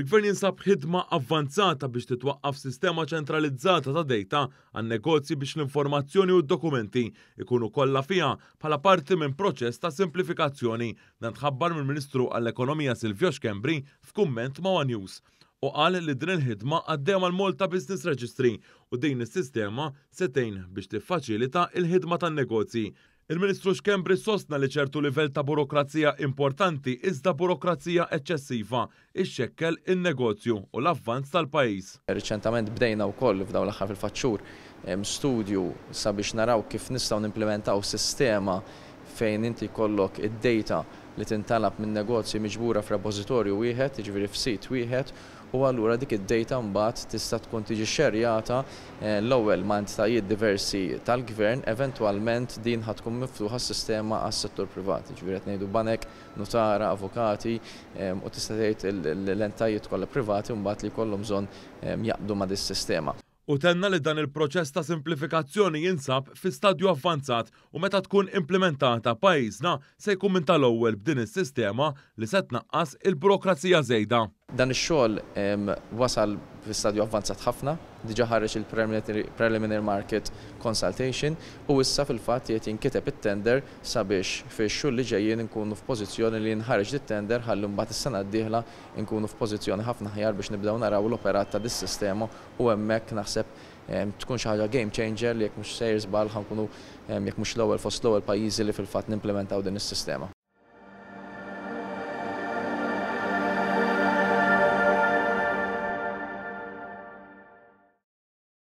Il-gvern jinsab ħidma avvanzata biex titwaqqaf sistema ċentralizzata ta' data għan negozji biex l-informazzjoni u d-dokumenti ikunu kollha fiha bħala parti minn proċess ta' simplifikazzjoni dan tħabbar mill-Ministru għall-Ekonomija Silvio Xkembri f'kumment ma' News u qal li din il-ħidma għaddew mal molta Business Registry u din is-sistema setejn biex tiffaċilita il-ħidma tan-negozji. Il-Ministru xkembri sostna li ċertu livell ta' burokrazija importanti iżda burokrazija eċċessiva ixxekkel in-negozju u l-avvanz tal-pajis. Riċentament bdejna wkoll f'dawn l-aħħar fil-faċċur studju sabiex naraw kif nistgħu nimplementaw sistema fejn inti kollok id-data li tintalab minn negozji miġbura f'repozitorju wieħed, jiġifieri f'sit wieħed, u allura dik id-data mbagħad tista' tkun tiġi xerjata eh, l-ewwel ma' entitajiet diversi tal-gvern, eventwalment din ħad tkun miftuħa s-sistema għas-settur privat, jiġifieri qed ngħidu banek, notara, avukati, eh, u tista' tgħid l-entajiet kollha privati mbagħad li jkollhom bżonn eh, jaqdu ma' dis-sistema u tenna li dan il-proċess ta' simplifikazzjoni jinsab fi stadju avvanzat u meta tkun implementata pajjiżna se jkun minn tal-ewwel b'din is-sistema li se tnaqqas il-burokrazija żejda. Dan ix-xogħol wasal fil stadju avvanzat ħafna, diġa ħareġ il-preliminary market consultation u issa fil-fatt jgħet jinkiteb it-tender sabiex fi xul li ġejjin nkunu f'pożizzjoni li nħareġ dit-tender ħallu mbagħad is-sena d-dieħla nkunu f'pożizzjoni ħafna ħjar biex nibdew naraw l-operat ta' dis-sistema u hemmhekk naħseb tkun xi ħaġa game changer li jekk mhux sejr żball ħankunu jekk mhux l-ewwel fost l-ewwel pajjiżi li fil-fatt nimplementaw din is-sistema.